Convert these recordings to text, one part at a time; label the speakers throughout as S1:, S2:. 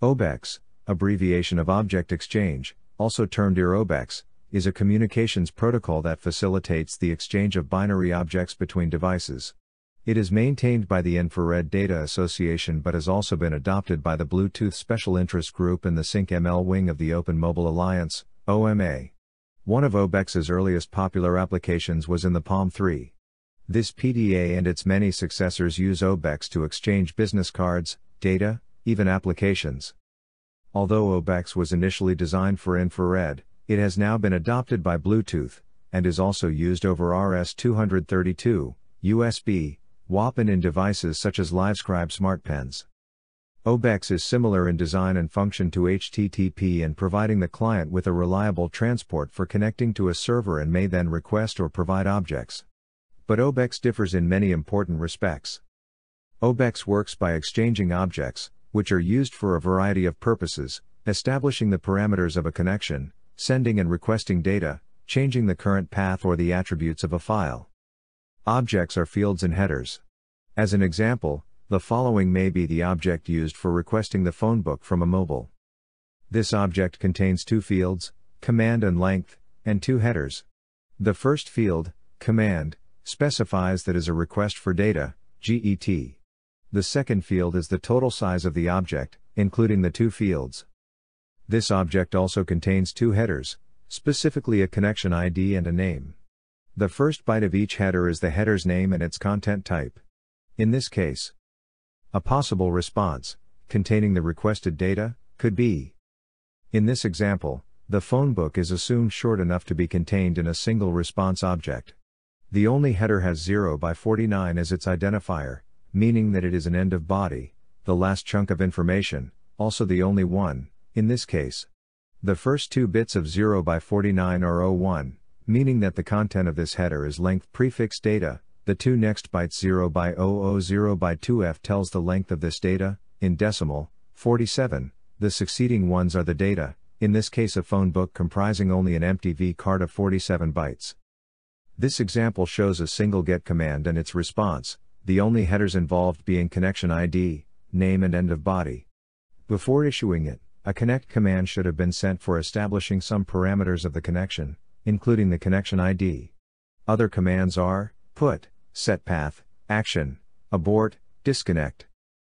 S1: OBEX, abbreviation of Object Exchange, also termed IROBEX, is a communications protocol that facilitates the exchange of binary objects between devices. It is maintained by the Infrared Data Association but has also been adopted by the Bluetooth Special Interest Group and the SyncML wing of the Open Mobile Alliance, OMA. One of OBEX's earliest popular applications was in the Palm 3. This PDA and its many successors use OBEX to exchange business cards, data, even applications. Although OBEX was initially designed for infrared, it has now been adopted by Bluetooth, and is also used over RS-232, USB, and in devices such as LiveScribe smart pens. OBEX is similar in design and function to HTTP in providing the client with a reliable transport for connecting to a server and may then request or provide objects. But OBEX differs in many important respects. OBEX works by exchanging objects, which are used for a variety of purposes, establishing the parameters of a connection, sending and requesting data, changing the current path or the attributes of a file. Objects are fields and headers. As an example, the following may be the object used for requesting the phone book from a mobile. This object contains two fields, command and length, and two headers. The first field, command, specifies that is a request for data, GET. The second field is the total size of the object, including the two fields. This object also contains two headers, specifically a connection ID and a name. The first byte of each header is the header's name and its content type. In this case, a possible response, containing the requested data, could be. In this example, the phone book is assumed short enough to be contained in a single response object. The only header has 0 by 49 as its identifier, meaning that it is an end of body, the last chunk of information, also the only one, in this case. The first two bits of 0 by 49 are 01, meaning that the content of this header is length prefix data, the two next bytes 0 by 000 by 2f tells the length of this data, in decimal, 47, the succeeding ones are the data, in this case a phone book comprising only an empty V card of 47 bytes. This example shows a single get command and its response, the only headers involved being connection ID, name and end of body. Before issuing it, a connect command should have been sent for establishing some parameters of the connection, including the connection ID. Other commands are put, set path, action, abort, disconnect.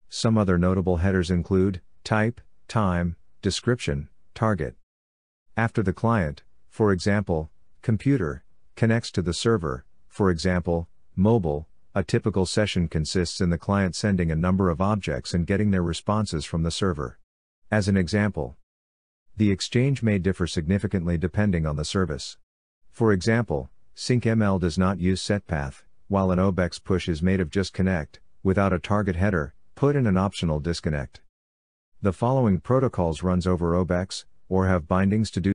S1: Some other notable headers include type, time, description, target. After the client, for example, computer, connects to the server, for example, mobile, a typical session consists in the client sending a number of objects and getting their responses from the server. As an example, the exchange may differ significantly depending on the service. For example, SyncML does not use setpath, while an OBEX push is made of just connect, without a target header, put in an optional disconnect. The following protocols runs over OBEX, or have bindings to do